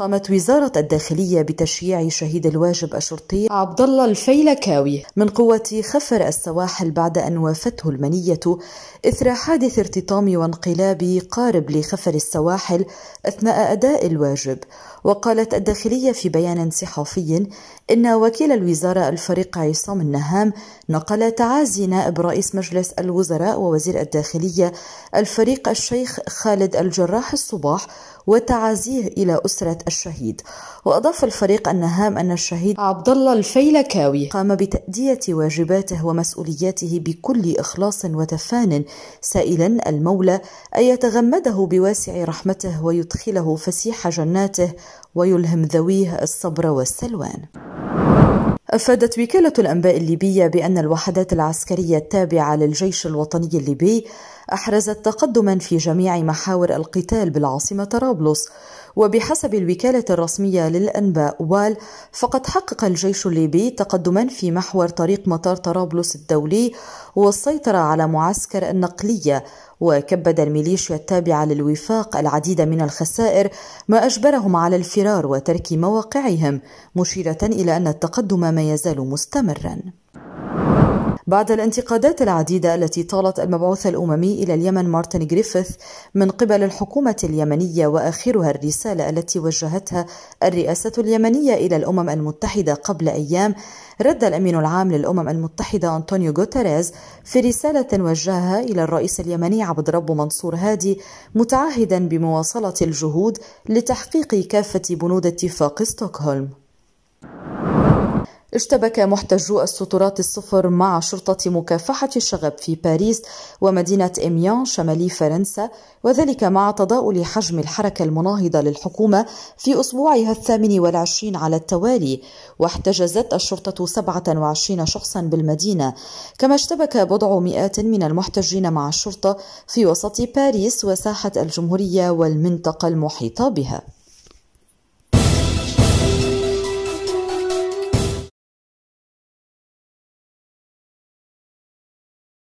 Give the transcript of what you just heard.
قامت وزارة الداخلية بتشييع شهيد الواجب الشرطي عبد الله الفيلكاوي من قوة خفر السواحل بعد أن وافته المنية إثر حادث ارتطام وانقلاب قارب لخفر السواحل أثناء أداء الواجب وقالت الداخلية في بيان صحفي إن وكيل الوزارة الفريق عصام النهام نقل تعازي نائب رئيس مجلس الوزراء ووزير الداخلية الفريق الشيخ خالد الجراح الصباح وتعازيه إلى أسرة الشهيد وأضاف الفريق النهام أن الشهيد عبد الله الفيلكاوي قام بتأدية واجباته ومسؤولياته بكل إخلاص وتفان سائلا المولى أن يتغمده بواسع رحمته ويدخله فسيح جناته ويلهم ذويه الصبر والسلوان أفادت وكالة الأنباء الليبية بأن الوحدات العسكرية التابعة للجيش الوطني الليبي أحرزت تقدما في جميع محاور القتال بالعاصمة طرابلس وبحسب الوكالة الرسمية للأنباء وال فقد حقق الجيش الليبي تقدما في محور طريق مطار طرابلس الدولي والسيطرة على معسكر النقلية وكبد الميليشيا التابعة للوفاق العديد من الخسائر ما أجبرهم على الفرار وترك مواقعهم مشيرة إلى أن التقدم ما يزال مستمرا بعد الانتقادات العديدة التي طالت المبعوث الأممي إلى اليمن مارتن جريفيث من قبل الحكومة اليمنية وآخرها الرسالة التي وجهتها الرئاسة اليمنية إلى الأمم المتحدة قبل أيام رد الأمين العام للأمم المتحدة أنطونيو غوتيريز في رسالة وجهها إلى الرئيس اليمني عبد رب منصور هادي متعهدا بمواصلة الجهود لتحقيق كافة بنود اتفاق ستوكهولم اشتبك محتجو السترات الصفر مع شرطة مكافحة الشغب في باريس ومدينة إميان شمالي فرنسا وذلك مع تضاؤل حجم الحركة المناهضة للحكومة في أسبوعها الثامن والعشرين على التوالي واحتجزت الشرطة 27 شخصا بالمدينة كما اشتبك بضع مئات من المحتجين مع الشرطة في وسط باريس وساحة الجمهورية والمنطقة المحيطة بها